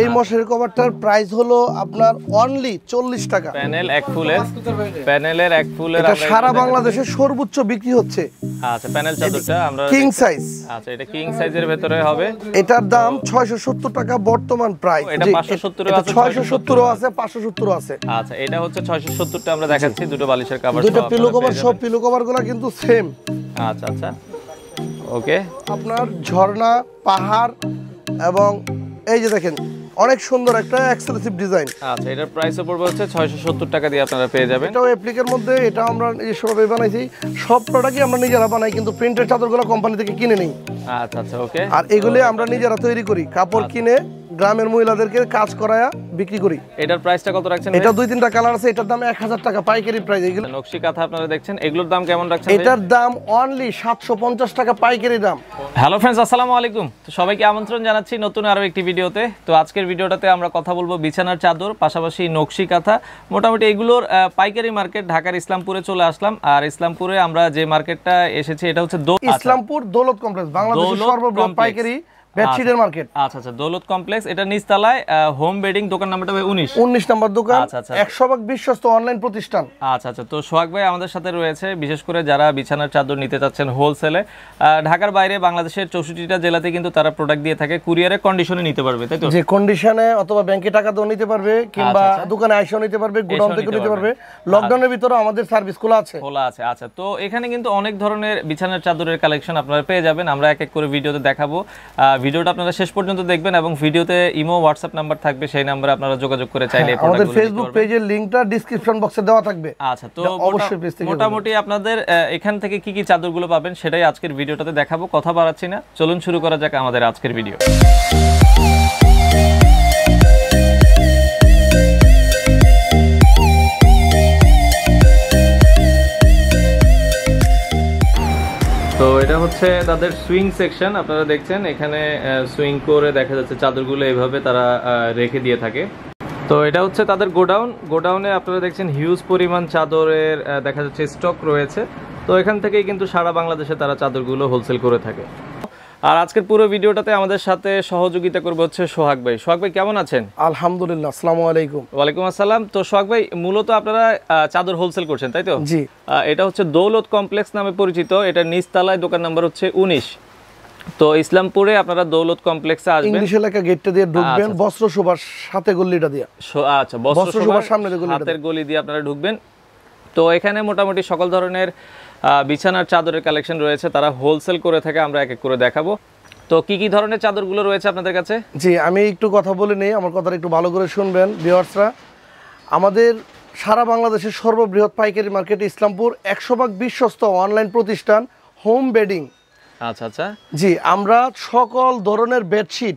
এই মশের কভারটার প্রাইস হলো আপনার অনলি চল্লিশ টাকা প্যানেল এক ফুলের প্যানেলের এক ফুলের এটা সারা বাংলাদেশে সর্বোচ্চ বিক্রি হচ্ছে আচ্ছা প্যানেল চাদরটা আমরা কিং সাইজ আচ্ছা এটা কিং সাইজের ভেতরে হবে এটার দাম 670 টাকা বর্তমান প্রাইস এটা 570 আছে 670 আছে 570 আছে আচ্ছা এটা হচ্ছে 670 টা আমরা দেখাচ্ছি দুটো বালিশের কভার দুটো পিলো কভার সব পিলো কভারগুলো কিন্তু সেম আচ্ছা আচ্ছা ওকে আপনার ঝর্ণা পাহাড় এবং এই যে দেখেন অনেক সুন্দর একটা এক্সক্লুসিভ ডিজাইন আচ্ছা এটার প্রাইস পড়বে হচ্ছে 670 টাকা দিয়ে আপনারা পেয়ে যাবেন এটাও অ্যাপ্লিকের মধ্যে এটা আমরা নিজস্বভাবে বানাইছি সব প্রোডাক্টই আমরা নিজেরা বানাই কিন্তু প্রিন্টের চাদরগুলো কোম্পানি থেকে কিনে নেই আচ্ছা আচ্ছা ওকে আর এগুলি আমরা নিজেরা তৈরি করি কাপড় আচ্ছা। কিনে গ্রামের মহিলাদেরকে কাজ করায়া বিক্রি করি এটার প্রাইসটা কত রাখছেন এটা দুই তিনটা কালার আছে এটার দাম 1000 টাকা পাইকারি প্রাইস এগুলো নকশি কাঁথা আপনারা দেখছেন এগুলোর দাম কেমন রাখছেন এটার দাম অনলি 750 টাকা পাইকারি দাম হ্যালো फ्रेंड्स আসসালামু আলাইকুম তো সবাইকে আমন্ত্রণ জানাচ্ছি নতুন আরো একটি ভিডিওতে তো আজকের ভিডিওটাতে আমরা কথা বলবো বিছানার চাদর পাশাপাশি নকশি কাঁথা মোটামুটি এগুলোর পাইকারি মার্কেট ঢাকার ইসলামপুরে চলে আসলাম আর ইসলামপুরে আমরা যে মার্কেটটা এসেছি এটা হচ্ছে ইসলামপুর দৌলত কমপ্লেক্স বাংলাদেশের সর্ববৃহৎ পাইকারি বেডশিটের মার্কেট আচ্ছা, আচ্ছা আচ্ছা দৌলত কমপ্লেক্স এটা হোম বেডিং দোকান নাম্বারটা 19 19 দোকান আচ্ছা আচ্ছা 100 আচ্ছা। ভাগ বিশ্বস্ত অনলাইন প্রতিষ্ঠান আচ্ছা আচ্ছা তো সোহাগ ভাই আমাদের সাথে রয়েছে বিশেষ করে যারা বিছানার চাদর নিতে হোলসেলে ঢাকার বাইরে বাংলাদেশের 64টা জেলাতে কিন্তু তারা প্রোডাক্ট দিয়ে থাকে কুরিয়ারে কন্ডিশনে নিতে পারবে তাই তো যে কন্ডিশনে অথবা ব্যাংকে টাকা দিয়ে নিতে পারবে আচ্ছা, কিংবা দোকানে আইসা নিতে পারবে থেকে নিতে পারবে লকডাউনের ভিতরে আমাদের সার্ভিস খোলা আছে খোলা আছে আচ্ছা তো এখানে কিন্তু অনেক ধরনের বিছানার চাদরের কালেকশন আপনারা পেয়ে যাবেন আমরা এক এক করে ভিডিওতে দেখাবো ভিডিওটা আপনারা শেষ পর্যন্ত দেখবেন এবং ভিডিওতে ইমো হোয়াটসঅ্যাপ নাম্বার থাকবে সেই নাম্বারে আপনারা যোগাযোগ করে চাইলে আমাদের ফেসবুক পেজের লিংকটা ডেসক্রিপশন বক্সে দেওয়া থাকবে আচ্ছা তো অবশ্যই মোটামুটি আপনাদের এখান থেকে কি কি চাদরগুলো পাবেন সেটাই আজকের ভিডিওটাতে দেখাবো কথা বাড়াচ্ছি না চলুন শুরু করা যাক আমাদের আজকের ভিডিও তো এটা হচ্ছে তাদের সুইং সেকশন আপনারা দেখছেন এখানে সুইং করে দেখা যাচ্ছে চাদরগুলো এইভাবে তারা রেখে দিয়ে থাকে তো এটা হচ্ছে তাদের গোডাউন গোডাউনে আপনারা দেখছেন হিউজ পরিমাণ চাদরের দেখা যাচ্ছে স্টক রয়েছে তো এখান থেকেই কিন্তু সারা বাংলাদেশে তারা চাদরগুলো হোলসেল করে থাকে আর আজকের পুরো ভিডিওটাতে আমাদের সাথে সহযোগিতা করবে হচ্ছে সোহাগ ভাই সোহাগ ভাই কেমন আছেন আলহামদুলিল্লাহ আসসালামু আলাইকুম ওয়ালাইকুম আসসালাম তো সোহাগ ভাই মূলত আপনারা চাদর হোলসেল করছেন তাই তো জি এটা হচ্ছে দৌলত কমপ্লেক্স নামে পরিচিত এটা নিচতলায় দোকান নাম্বার হচ্ছে উনিশ তো ইসলামপুরে আপনারা দৌলত কমপ্লেক্সে আসবেন ইংলিশ এলাকা গেটটা দিয়ে আচ্ছা, ঢুকবেন আচ্ছা। বস্ত্র সুভার সাথে গলিটা দিয়ে আচ্ছা বস্ত্র সুভার সামনে হাতের গলি দিয়ে আপনারা ঢুকবেন তো এখানে মোটামুটি সকল ধরনের বিছানার চাদরের কালেকশন রয়েছে তারা হোলসেল করে থাকে আমরা এক এক করে দেখাবো তো কি কি ধরনের চাদরগুলো রয়েছে আপনাদের কাছে জি আমি একটু কথা বলে নিই আমার কথাটা একটু ভালো করে শুনবেন ভিওয়ার্সরা আমাদের সারা বাংলাদেশের সর্ববৃহৎ পাইকারি মার্কেট ইসলামপুর একশো ভাগ বিশ্বস্ত অনলাইন প্রতিষ্ঠান হোম বেডিং আচ্ছা আচ্ছা জি আমরা সকল ধরনের বেডশিট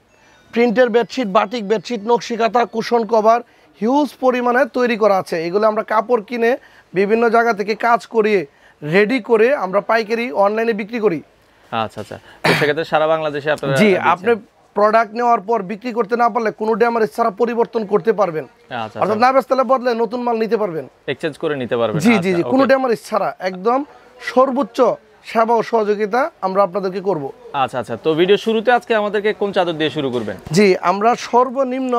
প্রিন্টের বেডশিট বাটিক বেডশিট নকশিকাতা কুশন কভার হিউজ পরিমাণে তৈরি করা আছে এগুলো আমরা কাপড় কিনে বিভিন্ন জায়গা থেকে কাজ করিয়ে রেডি করে আমরা পাইকারি অনলাইনে বিক্রি করি আচ্ছা আচ্ছা সেক্ষেত্রে সারা বাংলাদেশে আপনারা জি আপনি প্রোডাক্ট নেওয়ার পর বিক্রি করতে না পারলে কোনো ড্যামারেজ ছাড়া পরিবর্তন করতে পারবেন আচ্ছা, আচ্ছা। অর্থাৎ না বেচতে বদলে নতুন মাল নিতে পারবেন এক্সচেঞ্জ করে নিতে পারবেন জি জি জি আচ্ছা, কোনো ড্যামারেজ ছাড়া একদম সর্বোচ্চ সেবা ও সহযোগিতা আমরা আপনাদেরকে করব আচ্ছা আচ্ছা তো ভিডিও শুরুতে আজকে আমাদেরকে কোন চাদর দিয়ে শুরু করবেন জি আমরা সর্বনিম্ন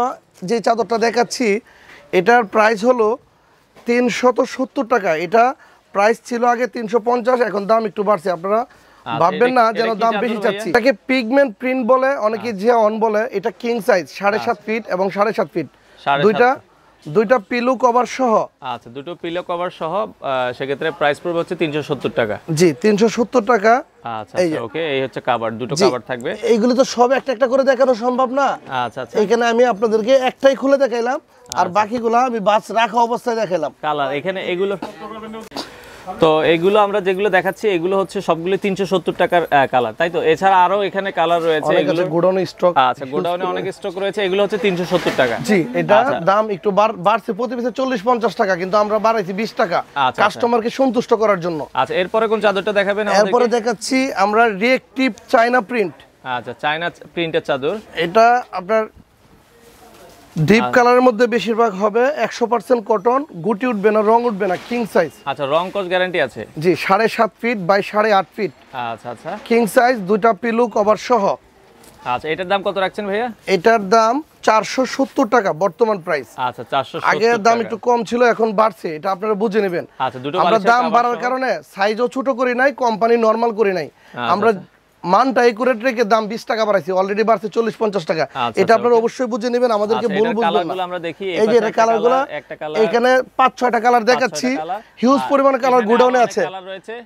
যে চাদরটা দেখাচ্ছি এটার প্রাইস হলো তিনশত সত্তর টাকা এটা প্রাইস ছিল আগে তিনশো এখন দাম একটু বাড়ছে আপনারা আচ্ছা, ভাববেন না যেন দাম বেশি চাচ্ছি তাকে পিগমেন্ট প্রিন্ট বলে অনেকে যে আচ্ছা। অন বলে এটা কিং সাইজ সাড়ে সাত ফিট আচ্ছা। এবং সাড়ে সাত ফিট দুইটা দুইটা কভার সহ আচ্ছা দুটো কভার সহ সেক্ষেত্রে প্রাইস পড়বে হচ্ছে টাকা জি 370 টাকা থাকবে এইগুলো তো সব একটা একটা করে দেখানো সম্ভব না আচ্ছা এখানে আমি আপনাদেরকে একটাই খুলে দেখাইলাম আর বাকিগুলো আমি বাস রাখা অবস্থায় দেখাইলাম এখানে এগুলো তো এগুলো আমরা যেগুলো দেখাচ্ছি এগুলো হচ্ছে সবগুলো তিনশো সত্তর টাকার কালার তাই তো এছাড়া আরো এখানে কালার রয়েছে অনেক স্টক আচ্ছা, রয়েছে এগুলো হচ্ছে তিনশো সত্তর টাকা জি এটা আচ্ছা। দাম একটু বাড়ছে প্রতি চল্লিশ পঞ্চাশ টাকা কিন্তু আমরা বাড়াইছি বিশ টাকা কাস্টমারকে আচ্ছা, সন্তুষ্ট করার জন্য আচ্ছা এরপরে কোন চাদরটা দেখাবেন এরপরে দেখাচ্ছি আমরা রিয়েক্টিভ চাইনা প্রিন্ট আচ্ছা চাইনা প্রিন্টের চাদর এটা আপনার ডিপ কালারের মধ্যে বেশিরভাগ হবে 100% কটন গুটি উঠবে না রং উঠবে না কিং সাইজ আচ্ছা রং কস গ্যারান্টি আছে জি 7.5 ফিট বাই 8.5 ফিট আচ্ছা আচ্ছা কিং সাইজ দুটো পিলু কভার সহ আচ্ছা এটার দাম কত রাখছেন ভাইয়া এটার দাম 470 টাকা বর্তমান প্রাইস আচ্ছা 470 আগে দাম একটু কম ছিল এখন বাড়ছে এটা আপনারা বুঝে নেবেন আচ্ছা দুটো আমরা দাম বাড়ার কারণে সাইজও ছোট করি নাই কোম্পানি নরমাল করি নাই আচ্ছা, আমরা আচ্ছা। মানটা একুরেট রেখে দাম বিশ টাকা অলরেডি বাড়ছে চল্লিশ পঞ্চাশ টাকা আচ্ছা, এটা আচ্ছা, আপনারা অবশ্যই বুঝে নেবেন আমাদেরকে আচ্ছা, এই যে কালার এখানে পাঁচ ছয়টা কালার দেখাচ্ছি হিউজ পরিমাণ কালার গোডাউনে আছে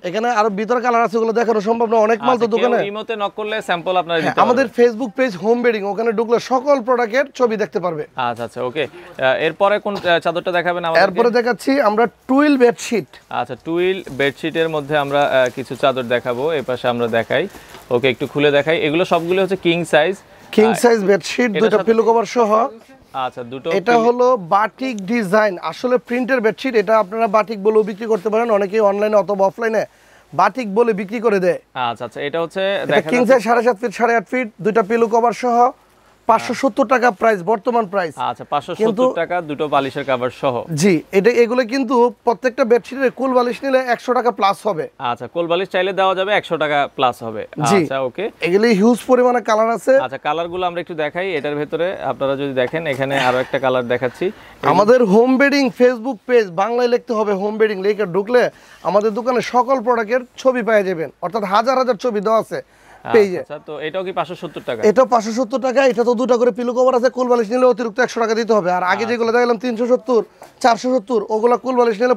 এখানে আরো ভিতরে কালার আছে ওগুলো দেখানো সম্ভব না অনেক মাল তো দোকানে হ্যাঁ, আমাদের ফেসবুক পেজ হোম বেডিং ওখানে ঢুকলে সকল প্রোডাক্টের ছবি দেখতে পারবে আচ্ছা আচ্ছা ওকে এরপরে কোন চাদরটা দেখাবেন এরপরে দেখাচ্ছি আমরা টুইল বেডশিট আচ্ছা টুইল বেডশিটের মধ্যে আমরা কিছু চাদর দেখাবো এ পাশে আমরা দেখাই ওকে একটু খুলে দেখাই এগুলো সবগুলো হচ্ছে king size king size bedsheet দুটো পিলো কভার সহ আচ্ছা দুটো এটা হলো বাটিক ডিজাইন আসলে প্রিন্টের বেডশিট এটা আপনারা বাটিক বলে বিক্রি করতে পারেন অনেকেই অনলাইনে অথবা অফলাইনে বাটিক বলে বিক্রি করে দেয় আচ্ছা আচ্ছা এটা হচ্ছে দেখেন কিং সাইজ 7.5 ফিট সাড়ে ফিট দুইটা পিলো কভার সহ 570 টাকা প্রাইস বর্তমান প্রাইস আচ্ছা 570 টাকা দুটো বালিশের কভার সহ জি এটা কিন্তু প্রত্যেকটা বেডশিটের কোল বালিশ নিলে 100 টাকা প্লাস হবে আচ্ছা কোল বালিশ চাইলে দেওয়া যাবে 100 টাকা প্লাস হবে আচ্ছা ওকে হিউজ পরিমাণে কালার আছে আচ্ছা কালারগুলো আমরা একটু দেখাই এটার ভিতরে আপনারা যদি দেখেন এখানে আরো একটা কালার দেখাচ্ছি আমাদের হোম বেডিং ফেসবুক পেজ বাংলায় লিখতে হবে হোম বেডিং লিখে ঢুকলে আমাদের দোকানে সকল প্রোডাক্টের ছবি পাওয়া যাবেন অর্থাৎ হাজার হাজার ছবি দেওয়া আছে আচ্ছা, আচ্ছা, কোল নিলে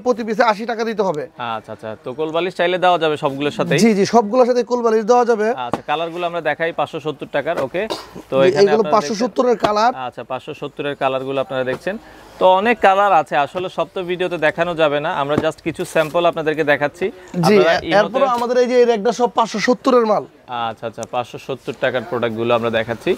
প্রতি টাকা দিতে হবে আচ্ছা। কোল চাইলে দেওয়া যাবে সাথে সাথে কোল দেওয়া যাবে আচ্ছা আমরা দেখাই ওকে তো এখানে এর কালার আচ্ছা আপনারা দেখছেন তো অনেক কালার আছে আসলে সব তো ভিডিওতে দেখানো যাবে না আমরা জাস্ট কিছু স্যাম্পল আপনাদেরকে দেখাচ্ছি এরপরে আমাদের এই যে এর একটা সব 570 এর মাল আচ্ছা আচ্ছা 570 টাকার প্রোডাক্টগুলো আমরা দেখাচ্ছি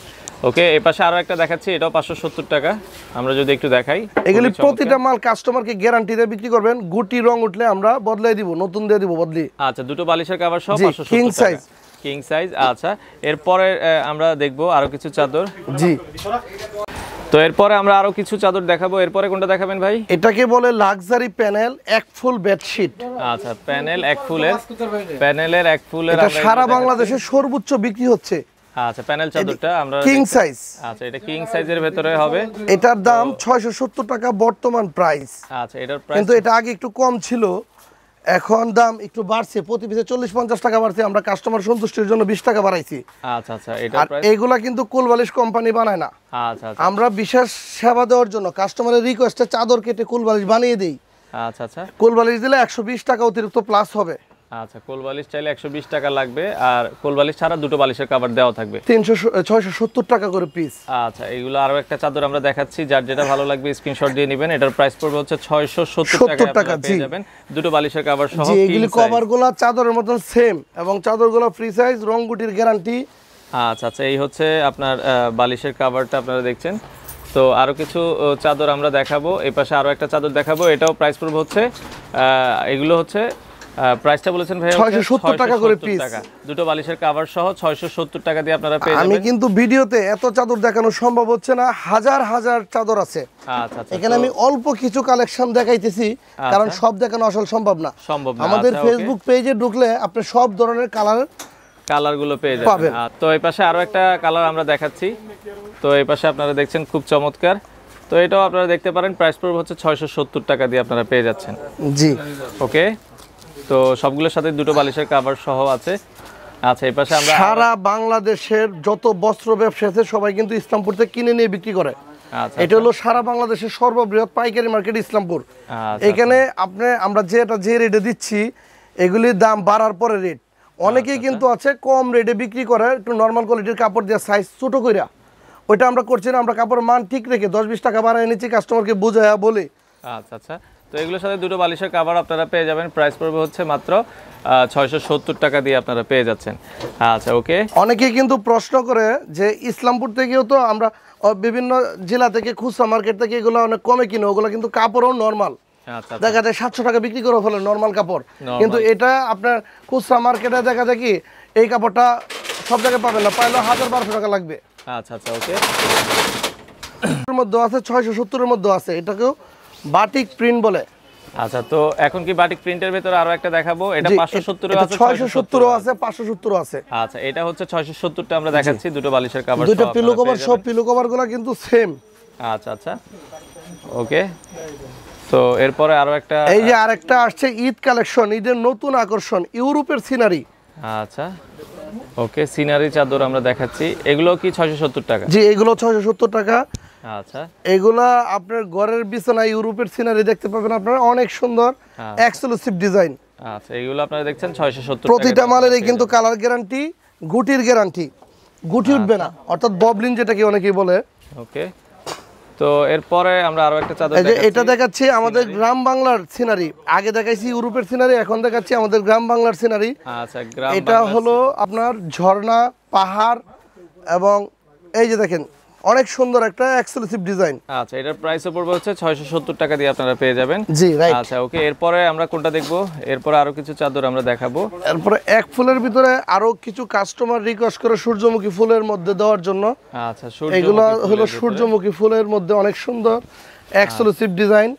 ওকে এই পাশে আরো একটা দেখাচ্ছি এটাও 570 টাকা আমরা যদি একটু দেখাই এগুলি প্রতিটা মাল কাস্টমারকে গ্যারান্টিতে বিক্রি করবেন গুটি রং উঠলে আমরা বদলাই দিব নতুন দিয়ে দিব বদলি আচ্ছা দুটো বালিশের কভার সব 570 কিং সাইজ কিং সাইজ আচ্ছা এরপরে আমরা দেখব আরো কিছু চাদর জি তো এরপরে আমরা আরো কিছু চাদর দেখাবো এরপরে কোনটা দেখাবেন ভাই এটাকে বলে লাক্সারি প্যানেল এক ফুল বেডশিট আচ্ছা প্যানেল এক ফুলের প্যানেলের এক ফুলের এটা সারা বাংলাদেশে সর্বোচ্চ বিক্রি হচ্ছে আচ্ছা প্যানেল চাদরটা আমরা কিং সাইজ আচ্ছা এটা কিং সাইজের ভিতরে হবে এটার দাম 670 টাকা বর্তমান প্রাইস আচ্ছা এটার প্রাইস কিন্তু এটা আগে একটু কম ছিল এখন দাম একটু বাড়ছে প্রতি পিসে চল্লিশ পঞ্চাশ টাকা বাড়ছে আমরা কাস্টমার সন্তুষ্টির জন্য বিশ টাকা বাড়াইছি আচ্ছা, আচ্ছা, আর এগুলা কিন্তু কুলবালিশ কোম্পানি বানায় না আচ্ছা, আমরা বিশেষ সেবা দেওয়ার জন্য কাস্টমারের রিকোয়েস্টে চাদর কেটে কুলবালিশ বানিয়ে দিই আচ্ছা আচ্ছা কুলবালিশ দিলে একশো টাকা অতিরিক্ত প্লাস হবে আচ্ছা কোল বালিশ চাইলে একশো বিশ টাকা লাগবে আর কোল বালিশ ছাড়া দুটো বালিশের কভার দেওয়া থাকবে তিনশো ছয়শো সত্তর টাকা করে পিস আচ্ছা এগুলো আরও একটা চাদর আমরা দেখাচ্ছি যার যেটা ভালো লাগবে স্ক্রিনশট দিয়ে নেবেন এটার প্রাইস পড়বে হচ্ছে ছয়শো সত্তর টাকা পেয়ে যাবেন দুটো বালিশের কভার সহ এগুলি কভারগুলো চাদরের মতন সেম এবং চাদরগুলো ফ্রি সাইজ রংগুটির গ্যারান্টি আচ্ছা আচ্ছা এই হচ্ছে আপনার বালিশের কাভারটা আপনারা দেখছেন তো আরও কিছু চাদর আমরা দেখাবো এই পাশে আরও একটা চাদর দেখাবো এটাও প্রাইস পড়বে হচ্ছে এগুলো হচ্ছে প্রাইসটা বলেছেন ভাই 670 টাকা করে পিস দুটো বালিশের কভার সহ 670 টাকা দিয়ে আপনারা পেয়ে যাবেন আমি কিন্তু ভিডিওতে এত চাদর দেখানো সম্ভব হচ্ছে না হাজার হাজার চাদর আছে আচ্ছা, আচ্ছা, আচ্ছা। এখানে আমি অল্প কিছু কালেকশন দেখাইতেছি আচ্ছা। কারণ সব দেখানো আসল সম্ভব না সম্ভব না আমাদের ফেসবুক পেজে ঢুকলে আপনি সব ধরনের কালার কালারগুলো পেয়ে যাবেন তো এই পাশে আরো একটা কালার আমরা দেখাচ্ছি তো এই পাশে আপনারা দেখছেন খুব চমৎকার তো এটাও আপনারা দেখতে পারেন প্রাইস পড়বে হচ্ছে 670 টাকা দিয়ে আপনারা পেয়ে যাচ্ছেন জি ওকে তো সবগুলোর সাথে দুটো বালিশের কাভার সহ আছে আচ্ছা এই পাশে আমরা সারা বাংলাদেশের যত বস্ত্র ব্যবসা আছে সবাই কিন্তু ইসলামপুর থেকে কিনে নিয়ে বিক্রি করে আচ্ছা, এটা আচ্ছা। হলো সারা বাংলাদেশের সর্ববৃহৎ পাইকারি মার্কেট ইসলামপুর আচ্ছা, এখানে আপনি আমরা যেটা যে রেটে দিচ্ছি এগুলির দাম বাড়ার পরে রেট অনেকেই কিন্তু আছে কম রেটে বিক্রি করে একটু নর্মাল কোয়ালিটির কাপড় দেওয়া সাইজ ছোট কইরা ওইটা আমরা করছি না আমরা কাপড়ের মান ঠিক রেখে দশ বিশ টাকা বাড়ায় এনেছি কাস্টমারকে বুঝাইয়া বলে আচ্ছা আচ্ছা তো এগুলোর সাথে দুটো বালিশের কাভার আপনারা পেয়ে যাবেন প্রাইস পড়বে হচ্ছে মাত্র ছয়শো টাকা দিয়ে আপনারা পেয়ে যাচ্ছেন আচ্ছা ওকে অনেকে কিন্তু প্রশ্ন করে যে ইসলামপুর থেকেও তো আমরা বিভিন্ন জেলা থেকে খুচরা মার্কেট থেকে এগুলো অনেক কমে কিনে ওগুলো কিন্তু কাপড়ও নর্মাল আচ্ছা, আচ্ছা। দেখা যায় সাতশো টাকা বিক্রি করে ফেলে নর্মাল কাপড় কিন্তু এটা আপনার খুচরা মার্কেটে দেখা যায় কি এই কাপড়টা সব জায়গায় পাবেন না পাইলে হাজার বারোশো টাকা লাগবে আচ্ছা আচ্ছা ওকে মধ্যে আছে ছয়শো সত্তরের মধ্যে আছে এটাকেও বাটিক প্রিন্ট বলে আচ্ছা তো এখন কি বাটিক প্রিন্টের ভিতরে আরো একটা দেখাবো এটা 570 আছে 670 আছে 570 আছে আচ্ছা এটা হচ্ছে 670 টা আমরা দেখাচ্ছি দুটো বালিশের কভার দুটো পিলো কভার সব পিলো কভারগুলো কিন্তু সেম আচ্ছা আচ্ছা ওকে তো এরপরে আরো একটা এই যে আরেকটা আসছে ঈদ কালেকশন ঈদের নতুন আকর্ষণ ইউরোপের সিনারি আচ্ছা ওকে সিনারি চাদর আমরা দেখাচ্ছি এগুলো কি 670 টাকা জি এগুলো 670 টাকা আচ্ছা এগুলা আপনার ঘরের বিছানা ইউরোপের সিনারি দেখতে পাবেন আপনারা অনেক সুন্দর এক্সক্লুসিভ আচ্ছা। ডিজাইন আচ্ছা এগুলো আপনারা দেখছেন 670 প্রতিটা মালের কিন্তু কালার গ্যারান্টি গুটির গ্যারান্টি গুটি উঠবে না আচ্ছা। অর্থাৎ ববলিন যেটাকে অনেকেই বলে ওকে তো এরপরে আমরা আরো একটা চাদর দেখাচ্ছি এটা দেখাচ্ছি আমাদের গ্রাম বাংলার সিনারি আগে দেখাইছি ইউরোপের সিনারি এখন দেখাচ্ছি আমাদের গ্রাম বাংলার সিনারি আচ্ছা গ্রাম এটা হলো আপনার ঝর্ণা পাহাড় এবং এই যে দেখেন অনেক সুন্দর একটা এক্সক্লুসিভ ডিজাইন আচ্ছা এটার পড়বে হচ্ছে 670 টাকা দিয়ে আপনারা পেয়ে যাবেন জি রাইট আচ্ছা ওকে এরপরে আমরা কোনটা দেখব আরো কিছু চাদর আমরা দেখাবো এরপরে এক ফুলের ভিতরে আরো কিছু কাস্টমার রিকোয়েস্ট করে সূর্যমুখী ফুলের মধ্যে দেওয়ার জন্য আচ্ছা এগুলো হলো সূর্যমুখী ফুলের মধ্যে অনেক সুন্দর এক্সক্লুসিভ ডিজাইন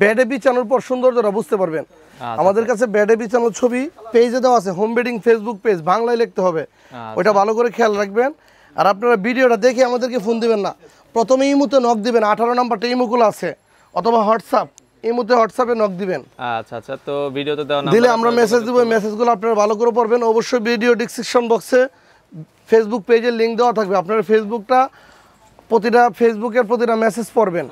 বেডে বিছানোর পর সৌন্দর্যটা বুঝতে পারবেন আচ্ছা, আচ্ছা। আমাদের কাছে বেডে বিছানোর ছবি পেজে দেওয়া আছে হোম বেডিং ফেসবুক পেজ বাংলায় লিখতে হবে আচ্ছা। ওইটা ভালো করে খেয়াল রাখবেন আর আপনারা ভিডিওটা দেখে আমাদেরকে ফোন দিবেন না প্রথমে ইমুতে নখ দিবেন আঠারো নাম্বারটা ইমুগুলো আছে অথবা হোয়াটসঅ্যাপ ইমুতে হোয়াটসঅ্যাপে নখ দিবেন আচ্ছা আচ্ছা তো ভিডিওতে দেওয়া দিলে আমরা মেসেজ দেবো মেসেজগুলো আপনারা ভালো করে পড়বেন অবশ্যই ভিডিও ডিসক্রিপশন বক্সে ফেসবুক পেজের লিঙ্ক দেওয়া থাকবে আপনারা ফেসবুকটা প্রতিটা ফেসবুকের প্রতিটা মেসেজ পড়বেন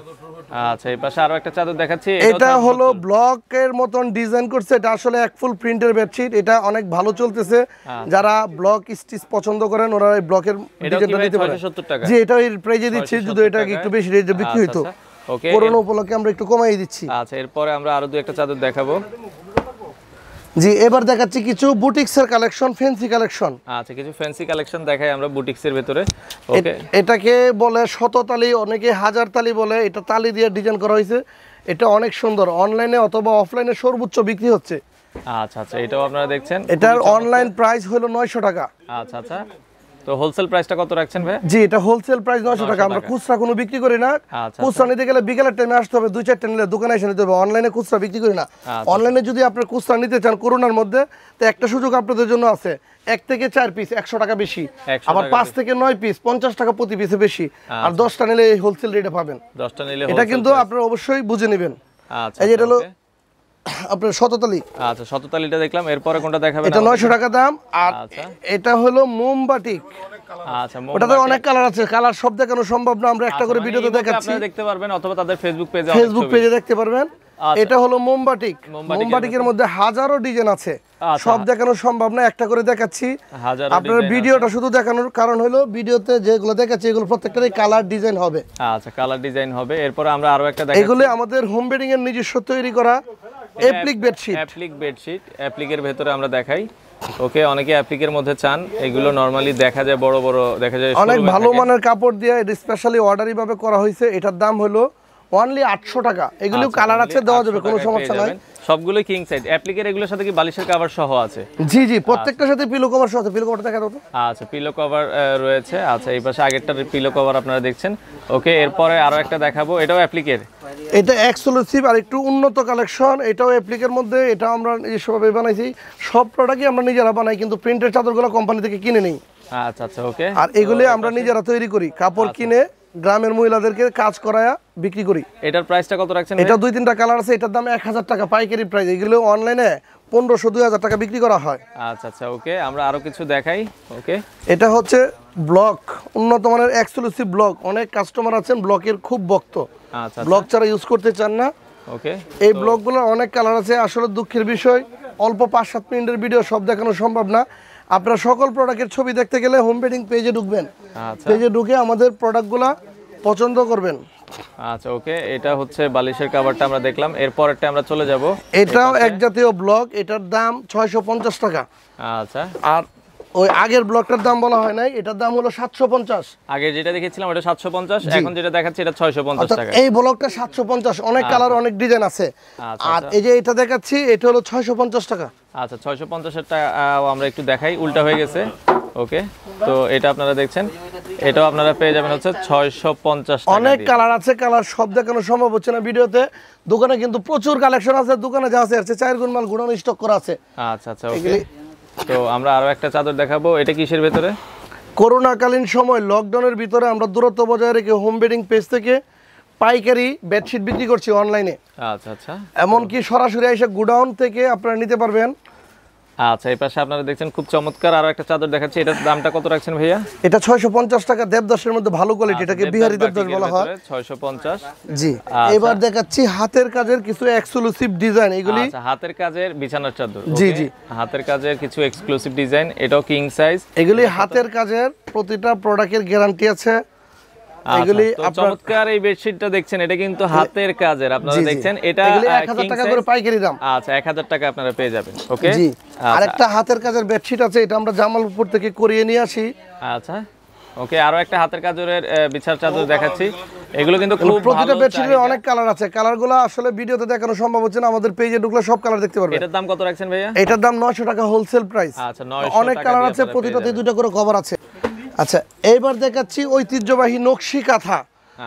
আচ্ছা এই পাশে আরো একটা চাদর দেখাচ্ছি এটা হলো ব্লকের মতন ডিজাইন করছে এটা আসলে এক ফুল প্রিন্টের বেডশিট এটা অনেক ভালো চলতেছে আচ্ছা। যারা ব্লক স্টিচ পছন্দ করেন ওরা এই ব্লকের ডিজাইনটা নিতে পারে 70 টাকা জি এটা এর প্রাইজে দিচ্ছি যদি এটা একটু বেশি রেটে বিক্রি আচ্ছা, হতো আচ্ছা, ওকে করোনা উপলক্ষে আমরা একটু কমাই দিচ্ছি আচ্ছা এরপরে আমরা আরো দুই একটা চাদর দেখাবো জি এবার দেখাচ্ছি কিছু বুটিক্সের কালেকশন ফ্যান্সি কালেকশন আচ্ছা কিছু ফ্যান্সি কালেকশন দেখাই আমরা বুটিক্সের ভিতরে ওকে এটাকে বলে শত তালি অনেকে হাজার তালি বলে এটা তালি দিয়ে ডিজাইন করা হয়েছে এটা অনেক সুন্দর অনলাইনে অথবা অফলাইনে সর্বোচ্চ বিক্রি হচ্ছে আচ্ছা আচ্ছা এটাও আপনারা দেখছেন এটার অনলাইন প্রাইস হলো নয়শো টাকা আচ্ছা আচ্ছা তো হোলসেল প্রাইসটা কত রাখছেন ভাই জি এটা হোলসেল প্রাইস 900 টাকা আমরা খুচরা কোনো বিক্রি করি না আচ্ছা, আচ্ছা। খুচরা নিতে গেলে বিকেলের টাইমে আসতে হবে দুই নিলে দোকানে এসে নিতে হবে অনলাইনে খুচরা বিক্রি করি না অনলাইনে আচ্ছা, যদি আপনি খুচরা নিতে চান করোনার মধ্যে তো একটা সুযোগ আপনাদের জন্য আছে এক থেকে চার পিস একশো টাকা বেশি আবার পাঁচ থেকে নয় পিস পঞ্চাশ টাকা প্রতি পিসে বেশি আর দশটা নিলে হোলসেল রেটে পাবেন দশটা নিলে এটা কিন্তু আপনারা অবশ্যই বুঝে নেবেন এটা হলো আপনার শততালি আচ্ছা শততালিটা দেখলাম এরপরে কোনটা দেখাবেন এটা 900 টাকা দাম আর আচ্ছা। এটা হলো মোমবাটিক আচ্ছা ওটাতে অনেক কালার আছে কালার সব দেখানো সম্ভব না আমরা একটা আচ্ছা, করে মানে ভিডিওতে দেখাচ্ছি আপনারা দেখতে পারবেন অথবা তাদের ফেসবুক পেজে ফেসবুক পেজে দেখতে পারবেন আচ্ছা। এটা হলো মোমবাটিক মোমবাটিকের মধ্যে হাজারো ডিজাইন আছে সব দেখানো সম্ভব না একটা করে দেখাচ্ছি আপনার ভিডিওটা শুধু দেখানোর কারণ হলো ভিডিওতে যেগুলো দেখাচ্ছি এগুলো প্রত্যেকটারই কালার ডিজাইন হবে আচ্ছা কালার ডিজাইন হবে এরপর আমরা আরো একটা দেখাচ্ছি এগুলো আমাদের হোম বেডিং এর নিজস্ব তৈরি করা অ্যাপ্লিক বেডশিট অ্যাপ্লিক বেডশিট অ্যাপ্লিকের ভেতরে আমরা দেখাই ওকে অনেকে অ্যাপ্লিকের মধ্যে চান এগুলো নরমালি দেখা যায় বড় বড় দেখা যায় অনেক ভালো মানের কাপড় দিয়ে এটা স্পেশালি অর্ডারি ভাবে করা হয়েছে এটার দাম হলো অনলি আটশো টাকা এগুলো কালার আচ্ছা, আছে দেওয়া যাবে কোনো সমস্যা নাই সবগুলো কিং সাইজ অ্যাপ্লিকের এগুলোর সাথে কি বালিশের কভার সহ আছে জি জি প্রত্যেকটার সাথে পিলো কভার সহ আছে পিলো কভার দেখা দাও তো আচ্ছা পিলো কভার রয়েছে আচ্ছা এই পাশে আগেরটার পিলো কভার আপনারা দেখছেন ওকে এরপরে আরো একটা দেখাবো এটাও অ্যাপ্লিকের এটা এক্সক্লুসিভ আর একটু উন্নত কালেকশন এটাও অ্যাপ্লিকের মধ্যে এটা আমরা নিজস্বভাবে বানাইছি সব প্রোডাক্টই আমরা নিজেরা বানাই কিন্তু প্রিন্টের চাদরগুলো কোম্পানি থেকে কিনে নেই আচ্ছা আচ্ছা ওকে আর এগুলো আমরা নিজেরা তৈরি করি কাপড় আচ্ছা। কিনে গ্রামের মহিলাদেরকে কাজ করায়া বিক্রি করি এটার প্রাইসটা কত রাখছেন এটা দুই তিনটা কালার আছে এটার দাম এক টাকা পাইকারি প্রাইস এগুলো অনলাইনে পনেরোশো দুই হাজার টাকা বিক্রি করা হয় আচ্ছা আচ্ছা ওকে আমরা আরো কিছু দেখাই ওকে এটা হচ্ছে ব্লক উন্নত মানের এক্সক্লুসিভ ব্লক অনেক কাস্টমার আছেন ব্লকের খুব ভক্ত আচ্ছা, আচ্ছা। ব্লক ছাড়া ইউজ করতে চান না ওকে এই ব্লকগুলোর অনেক কালার আছে আসলে দুঃখের বিষয় অল্প পাঁচ সাত মিনিটের ভিডিও সব দেখানো সম্ভব না আপনার সকল প্রোডাক্টের ছবি দেখতে গেলে হোম পেডিং পেজে ঢুকবেন পেজে আচ্ছা। ঢুকে আমাদের প্রোডাক্টগুলো পছন্দ করবেন আচ্ছা ওকে এটা হচ্ছে বালিশের কাভারটা আমরা দেখলাম এরপরেরটা আমরা চলে যাব এটাও এক জাতীয় ব্লক এটার দাম 650 টাকা আচ্ছা আর ওই আগের ব্লকটার দাম বলা হয় নাই এটার দাম হলো 750 আগে যেটা দেখেছিলাম ওটা 750 এখন যেটা দেখাচ্ছি এটা 650 টাকা এই ব্লকটা 750 অনেক কালার আচ্ছা। অনেক ডিজাইন আছে আচ্ছা, আর আচ্ছা। এই যে এটা দেখাচ্ছি এটা হলো 650 টাকা আচ্ছা 650 এর টাকা আমরা একটু দেখাই উল্টা হয়ে গেছে ওকে তো এটা আপনারা দেখছেন এটাও আপনারা পেয়ে যাবেন হচ্ছে 650 অনেক কালার আছে কালার সব দেখানো সম্ভব হচ্ছে না ভিডিওতে দোকানে কিন্তু প্রচুর কালেকশন আছে দোকানে যা আছে চার গুণ মাল গুণানো স্টক করা আছে আচ্ছা আচ্ছা ওকে তো আমরা আরো একটা চাদর দেখাবো এটা কিসের ভেতরে করোনাকালীন সময় লকডাউনের ভিতরে আমরা দূরত্ব বজায় রেখে হোম বেডিং পেজ থেকে পাইকারি বেডশিট বিক্রি করছি অনলাইনে আচ্ছা আচ্ছা এমনকি সরাসরি এসে গোডাউন থেকে আপনারা নিতে পারবেন আচ্ছা এই পাশে আপনারা দেখছেন খুব চমৎকার আর একটা চাদর দেখাচ্ছি এটার দামটা কত রাখছেন ভাইয়া এটা 650 টাকা দেবদাসের মধ্যে ভালো কোয়ালিটি এটাকে বিহারি আচ্ছা, দেবদাস বলা হয় 650 জি আচ্ছা। এবার দেখাচ্ছি হাতের কাজের কিছু এক্সক্লুসিভ ডিজাইন এগুলি আচ্ছা হাতের কাজের বিছানার চাদর জি জি হাতের কাজের কিছু এক্সক্লুসিভ ডিজাইন এটাও কিং সাইজ এগুলি হাতের কাজের প্রতিটা প্রোডাক্টের গ্যারান্টি আছে আচ্ছা, এগুলি আচ্ছা, আচ্ছা। জামালপুর থেকে করিয়ে নিয়ে আসি আচ্ছা ওকে আরো একটা হাতের কাজের বিছার চাদর দেখাচ্ছি এগুলো কিন্তু অনেক কালার আছে আসলে ভিডিওতে দেখানো সম্ভব হচ্ছে না আমাদের পেজে ঢুকলে সব কালার দেখতে পারবেন এটার দাম কত রাখছেন ভাইয়া এটার দাম নয়শো টাকা হোলসেল প্রাইস অনেক কালার আছে প্রতিটাতে দুটো করে কভার আছে আচ্ছা এইবার দেখাচ্ছি ঐতিহ্যবাহী নকশি কাঁথা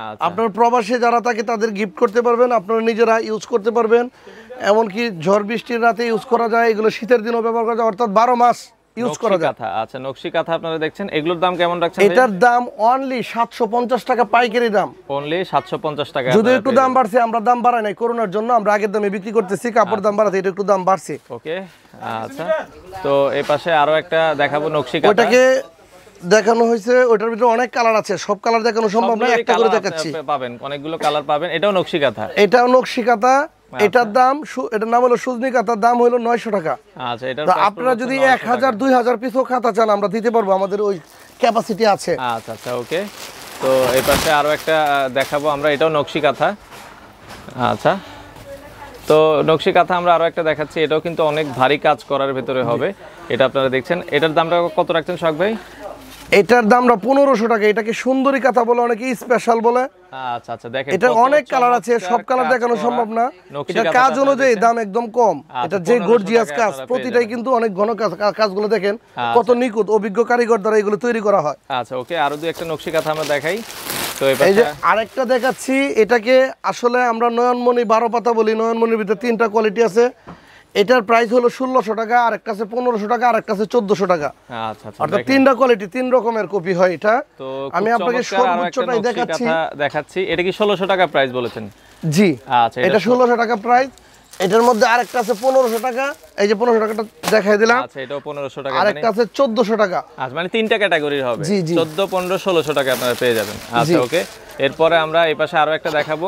আচ্ছা। আপনার প্রবাসে যারা থাকে তাদের গিফট করতে পারবেন আপনারা নিজেরা ইউজ করতে পারবেন এমনকি ঝড় বৃষ্টির রাতে ইউজ করা যায় এগুলো শীতের দিনও ব্যবহার করা যায় অর্থাৎ বারো মাস ইউজ করা যায় আচ্ছা নকশি কাঁথা আপনারা দেখছেন এগুলোর দাম কেমন রাখছেন এটার দাম অনলি 750 টাকা পাইকারি দাম অনলি 750 টাকা যদি একটু দাম বাড়ছে আমরা দাম বাড়াই নাই করোনার জন্য আমরা আগের দামে বিক্রি করতেছি কাপড় দাম আচ্ছা। বাড়াতে এটা একটু দাম বাড়ছে ওকে আচ্ছা তো এই পাশে আরো একটা দেখাবো নকশি কাঁথা ওটাকে দেখানো হয়েছে ওটার ভিতরে অনেক কালার আছে সব কালার দেখানো সম্ভব না একটা করে দেখাচ্ছি পাবেন অনেকগুলো কালার পাবেন এটাও নকশি কাঁথা এটাও নকশি কাঁথা আচ্ছা। এটার দাম এটার নাম হলো সুজনি কাঁথার দাম হলো নয়শো টাকা আচ্ছা এটা আপনারা যদি এক হাজার দুই হাজার পিসও খাতা চান আমরা দিতে পারবো আমাদের ওই ক্যাপাসিটি আছে আচ্ছা আচ্ছা ওকে তো এই পাশে আরও একটা দেখাবো আমরা এটাও নকশি কাঁথা আচ্ছা তো নকশি কাঁথা আমরা আরও একটা দেখাচ্ছি এটাও কিন্তু অনেক ভারী কাজ করার ভেতরে হবে এটা আপনারা দেখছেন এটার দামটা কত রাখছেন শখ ভাই এটার দাম রা পনেরোশো টাকা এটাকে সুন্দরী কথা বলে অনেকে স্পেশাল বলে আচ্ছা, আচ্ছা, এটা অনেক কালার আছে সব কালার দেখানো সম্ভব না এটা কাজ অনুযায়ী দাম একদম কম আচ্ছা, প্রতিটাই কিন্তু অনেক ঘন কাজগুলো দেখেন কত নিখুঁত অভিজ্ঞ কারিগর দ্বারা এগুলো তৈরি করা হয় দেখাই যে আরেকটা দেখাচ্ছি এটাকে আসলে আমরা নয়নমণি বারো পাতা বলি নয়নমণির ভিতরে তিনটা কোয়ালিটি আছে এটার প্রাইস হলো ষোলোশো টাকা আর একটা আছে পনেরোশো টাকা আর একটা আছে চোদ্দশো টাকা আচ্ছা, আচ্ছা, অর্থাৎ তিনটা কোয়ালিটি তিন রকমের কপি হয় এটা আমি আপনাকে সর্বোচ্চটাই দেখাচ্ছি দেখাচ্ছি এটা কি ষোলোশো টাকা প্রাইস বলেছেন জি আচ্ছা এটা ষোলোশো টাকা প্রাইস এটার মধ্যে আরেকটা আছে পনেরোশো টাকা এই যে পনেরোশো টাকাটা দেখাই দিলাম আচ্ছা এটাও পনেরোশো টাকা আরেকটা মানে আছে চোদ্দশো টাকা আচ্ছা মানে তিনটা ক্যাটাগরির হবে জি জি চোদ্দ পনেরো ষোলোশো টাকা আপনারা পেয়ে যাবেন আচ্ছা ওকে এরপরে আমরা এই পাশে আরো একটা দেখাবো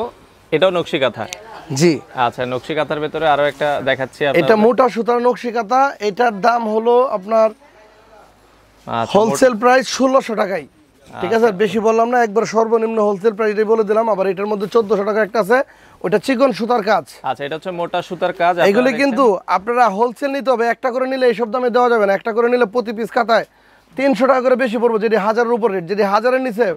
এটাও নকশি কাঁথা জি আচ্ছা নকশি কাতার ভেতরে আরো একটা দেখাচ্ছি এটা মোটা সুতার নকশি কাতা এটার দাম হলো আপনার আচ্ছা, হোলসেল প্রাইস ষোলোশো টাকাই ঠিক আছে আচ্ছা। বেশি বললাম না একবার সর্বনিম্ন হোলসেল প্রাইস এটাই বলে দিলাম আবার এটার মধ্যে চোদ্দশো টাকা একটা আছে ওটা চিকন সুতার কাজ আচ্ছা এটা হচ্ছে মোটা সুতার কাজ এগুলি কিন্তু আপনারা হোলসেল নিতে হবে একটা করে নিলে এইসব দামে দেওয়া যাবে না একটা করে নিলে প্রতি পিস কাতায় তিনশো টাকা করে বেশি পড়বো যদি হাজারের উপর রেট যদি হাজারের নিচে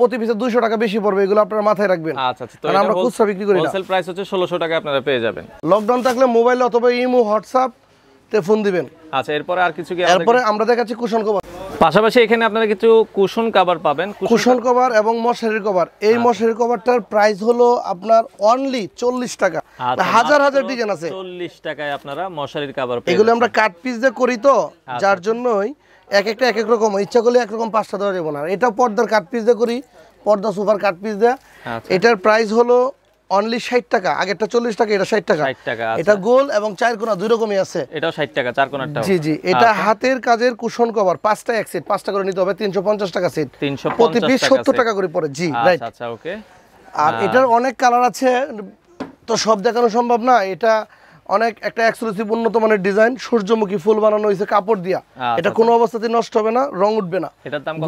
প্রতি পিসে টাকা বেশি পড়বে এগুলো মাথায় রাখবেন আচ্ছা, আচ্ছা, আমরা খুচরা বিক্রি করি প্রাইস হচ্ছে টাকা আপনারা পেয়ে যাবেন লকডাউন থাকলে মোবাইল অথবা ইমো তে ফোন দিবেন আচ্ছা এরপরে আর কিছু এরপরে আমরা দেখাচ্ছি কুশন কভার পাশাপাশি এখানে আপনারা কিছু কুশন কভার পাবেন কুশন কভার এবং মশারির কভার এই মশারির কভারটার প্রাইস হলো আপনার অনলি চল্লিশ টাকা আচ্ছা, হাজার হাজার ডিজাইন আছে চল্লিশ টাকায় আপনারা মশারির কভার এগুলো আমরা কাট পিস দিয়ে করি তো যার জন্যই এক একটা এক এক রকম ইচ্ছা করলে একরকম পাঁচটা দেওয়া যাবে না এটা পর্দার কাঠ পিস দিয়ে করি পর্দা সুপার কাঠ পিস দেয়া এটার প্রাইস হলো অনলি ষাট টাকা আগেরটা চল্লিশ টাকা এটা ষাট টাকা টাকা আচ্ছা। এটা গোল এবং চার কোনা দুই রকমই আছে এটাও ষাট টাকা চার কোনা জি জি আচ্ছা। এটা হাতের কাজের কুশন কভার পাঁচটা এক সেট পাঁচটা করে নিতে হবে তিনশো পঞ্চাশ টাকা সেট তিনশো প্রতি পিস সত্তর টাকা করে পড়ে জি রাইট আচ্ছা ওকে আচ্ছা, আর হ্যাঁ। এটার অনেক কালার আছে তো সব দেখানো সম্ভব না এটা অনেক একটা এক্সক্লুসিভ উন্নত মানের ডিজাইন সূর্যমুখী ফুল বানানো হয়েছে কাপড় দিয়া আচ্ছা, আচ্ছা। এটা কোনো অবস্থাতে নষ্ট হবে না রং উঠবে না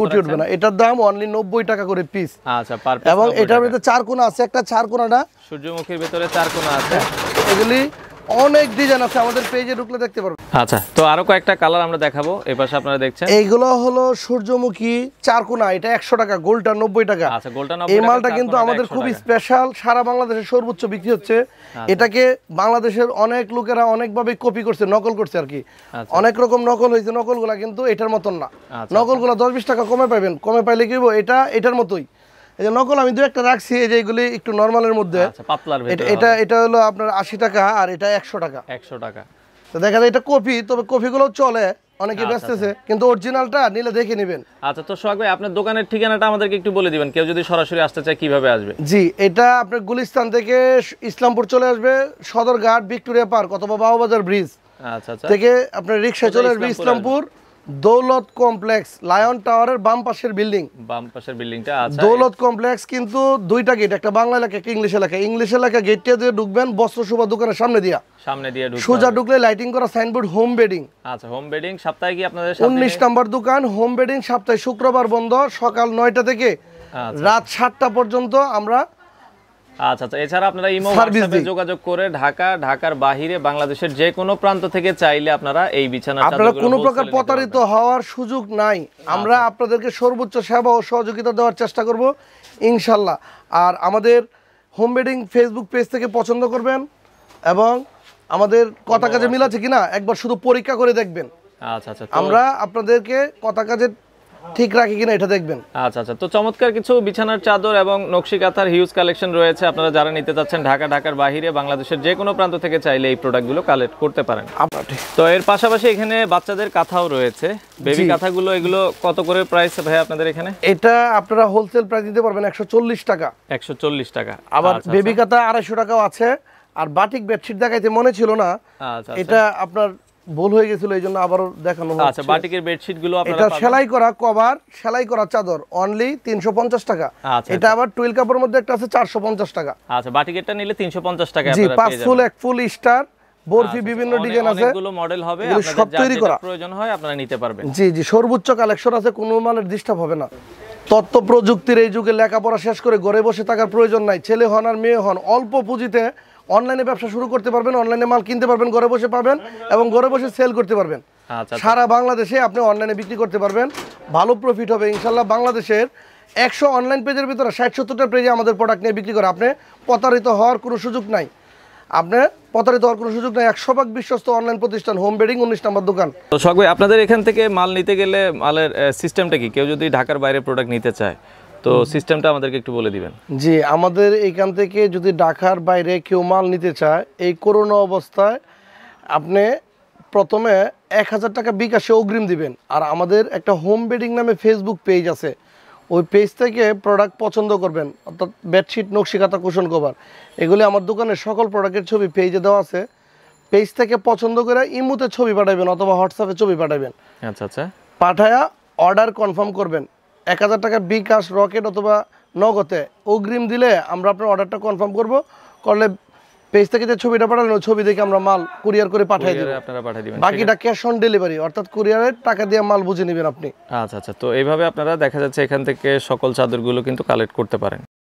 গুটি উঠবে না এটার দাম অনলি নব্বই টাকা করে পিস আচ্ছা, এবং এটার ভিতরে চার কোনা আছে একটা চার কোনাটা সূর্যমুখীর ভিতরে চার কোনা আছে এগুলি অনেক ডিজাইন আছে আমাদের পেজে ঢুকলে দেখতে পারবেন আচ্ছা তো আরো কয়েকটা কালার আমরা দেখাবো এই পাশে আপনারা দেখছেন এইগুলো হলো সূর্যমুখী চারকোনা এটা 100 টাকা গোলটা 90 টাকা আচ্ছা গোলটা 90 এই মালটা কিন্তু আমাদের খুব স্পেশাল সারা বাংলাদেশে সর্বোচ্চ বিক্রি হচ্ছে আচ্ছা। এটাকে বাংলাদেশের অনেক লোকেরা অনেক ভাবে কপি করছে নকল করছে আর কি আচ্ছা। অনেক রকম নকল হয়েছে নকলগুলা কিন্তু এটার মতন না আচ্ছা। নকলগুলা 10 20 টাকা কমে পাবেন কমে পাইলে কি এটা এটার মতোই এই যে নকল আমি দু একটা রাখছি এই যে এগুলি একটু নর্মালের মধ্যে আচ্ছা, এটা এটা হলো আপনার আশি টাকা আর এটা একশো টাকা একশো টাকা তো দেখা যায় এটা কপি তবে কপিগুলো চলে অনেকে আচ্ছা, ব্যস্তছে আচ্ছা। কিন্তু অরিজিনালটা নিলে দেখে নেবেন আচ্ছা তো সোহাগ ভাই আপনার দোকানের ঠিকানাটা আমাদেরকে একটু বলে দিবেন কেউ যদি সরাসরি আসতে চায় কিভাবে আসবে জি এটা আপনার গুলিস্তান থেকে ইসলামপুর চলে আসবে সদরঘাট ভিক্টোরিয়া পার্ক অথবা বাউবাজার ব্রিজ আচ্ছা আচ্ছা থেকে আপনার রিক্সা চলে আসবে ইসলামপুর দৌলত কমপ্লেক্স লায়ন টাওয়ারের বাম পাশের বিল্ডিং বাম পাশের বিল্ডিংটা আছে দৌলত কমপ্লেক্স কিন্তু দুইটা গেট একটা বাংলা এলাকা একটা ইংলিশ এলাকা ইংলিশ এলাকা গেটটা দিয়ে ঢুকবেন বস্ত্র শোভা দোকানের সামনে দিয়া সামনে দিয়ে ঢুকবেন সোজা ঢুকলে লাইটিং করা সাইনবোর্ড হোম বেডিং আচ্ছা হোম বেডিং সপ্তাহে কি আপনাদের 19 নম্বর দোকান হোম বেডিং সপ্তাহে শুক্রবার বন্ধ সকাল 9টা থেকে আচ্ছা। রাত 7টা পর্যন্ত আমরা আচ্ছা আচ্ছা এছাড়া আপনারা ইমো হোয়াটসঅ্যাপে যোগাযোগ করে ঢাকা ঢাকার বাহিরে বাংলাদেশের যে কোনো প্রান্ত থেকে চাইলে আপনারা এই বিছানা আপনারা কোনো প্রকার প্রতারিত হওয়ার সুযোগ নাই আচ্ছা। আমরা আপনাদেরকে সর্বোচ্চ সেবা ও সহযোগিতা দেওয়ার চেষ্টা করব ইনশাল্লাহ আর আমাদের হোম বেডিং ফেসবুক পেজ থেকে পছন্দ করবেন এবং আমাদের কথা কাজে মিল আছে কিনা একবার শুধু পরীক্ষা করে দেখবেন আচ্ছা আচ্ছা আমরা আপনাদেরকে কথা কাজের ঠিক রাখি কিনা এটা দেখবেন আচ্ছা আচ্ছা তো চমৎকার কিছু বিছানার চাদর এবং নকশি কাঁথার হিউজ কালেকশন রয়েছে আপনারা যারা নিতে চাচ্ছেন ঢাকা ঢাকার বাহিরে বাংলাদেশের যে কোনো প্রান্ত থেকে চাইলে এই প্রোডাক্টগুলো কালেক্ট করতে পারেন তো এর পাশাপাশি এখানে বাচ্চাদের কাঁথাও রয়েছে বেবি কাঁথাগুলো এগুলো কত করে প্রাইস ভাই আপনাদের এখানে এটা আপনারা হোলসেল প্রাইস দিতে পারবেন একশো টাকা একশো টাকা আবার বেবি আচ্ছা, আচ্ছা। কাঁথা আড়াইশো টাকাও আছে আর বাটিক বেডশিট দেখাইতে মনে ছিল না আচ্ছা, এটা আপনার ভুল হয়ে গেছিল এই জন্য আবারও দেখানো আচ্ছা বাটিকের বেডশিট গুলো এটা সেলাই করা কভার সেলাই করা চাদর অনলি তিনশো পঞ্চাশ টাকা আচ্ছা, এটা আচ্ছা। আবার টুয়েল কাপড়ের মধ্যে একটা আছে চারশো পঞ্চাশ টাকা আচ্ছা বাটিকেরটা নিলে তিনশো পঞ্চাশ টাকা জি পাঁচ ফুল এক ফুল স্টার বরফি আচ্ছা, বিভিন্ন ডিজাইন আছে মডেল হবে সব তৈরি করা প্রয়োজন হয় আপনারা নিতে পারবেন জি জি সর্বোচ্চ কালেকশন আছে কোনো মানের ডিস্টার্ব হবে না তথ্য প্রযুক্তির এই যুগে লেখাপড়া শেষ করে ঘরে বসে থাকার প্রয়োজন নাই ছেলে হন আর মেয়ে হন অল্প পুঁজিতে অনলাইনে ব্যবসা শুরু করতে পারবেন অনলাইনে মাল কিনতে পারবেন ঘরে বসে পাবেন এবং ঘরে বসে সেল করতে পারবেন আচ্ছা, আচ্ছা। সারা বাংলাদেশে আপনি অনলাইনে বিক্রি করতে পারবেন ভালো প্রফিট হবে ইনশাল্লাহ বাংলাদেশের একশো অনলাইন পেজের ভিতরে ষাট সত্তরটা পেজে আমাদের প্রোডাক্ট নিয়ে বিক্রি করে আপনি প্রতারিত হওয়ার কোনো সুযোগ নাই আপনি প্রতারিত হওয়ার কোনো সুযোগ নাই একশো ভাগ বিশ্বস্ত অনলাইন প্রতিষ্ঠান হোম বেডিং উনিশ নম্বর দোকান তো সবাই আপনাদের এখান থেকে মাল নিতে গেলে মালের সিস্টেমটা কি কেউ যদি ঢাকার বাইরে প্রোডাক্ট নিতে চায় তো সিস্টেমটা আমাদেরকে একটু বলে দিবেন জি আমাদের এখান থেকে যদি ডাকার বাইরে কেউ মাল নিতে চায় এই করোনা অবস্থায় আপনি প্রথমে এক হাজার টাকা বিকাশে অগ্রিম দিবেন আর আমাদের একটা হোম বেডিং নামে ফেসবুক পেজ আছে ওই পেজ থেকে প্রোডাক্ট পছন্দ করবেন অর্থাৎ বেডশিট নকশিকাতা কুশন কভার এগুলি আমার দোকানের সকল প্রোডাক্টের ছবি পেজে দেওয়া আছে পেজ থেকে পছন্দ করে ইমুতে ছবি পাঠাবেন অথবা হোয়াটসঅ্যাপে ছবি পাঠাবেন আচ্ছা আচ্ছা পাঠায়া অর্ডার কনফার্ম করবেন এক হাজার টাকা কাশ রকেট অথবা নগদে অগ্রিম দিলে আমরা আপনার অর্ডারটা কনফার্ম করব করলে পেজ থেকে যে ছবিটা পাঠালেন ছবি দেখে আমরা মাল কুরিয়ার করে পাঠিয়ে দেব আপনারা পাঠিয়ে দিবেন বাকিটা ক্যাশ অন ডেলিভারি অর্থাৎ কুরিয়ারের টাকা দিয়ে মাল বুঝে নেবেন আপনি আচ্ছা আচ্ছা তো এইভাবে আপনারা দেখা যাচ্ছে এখান থেকে সকল চাদরগুলো কিন্তু কালেক্ট করতে পারেন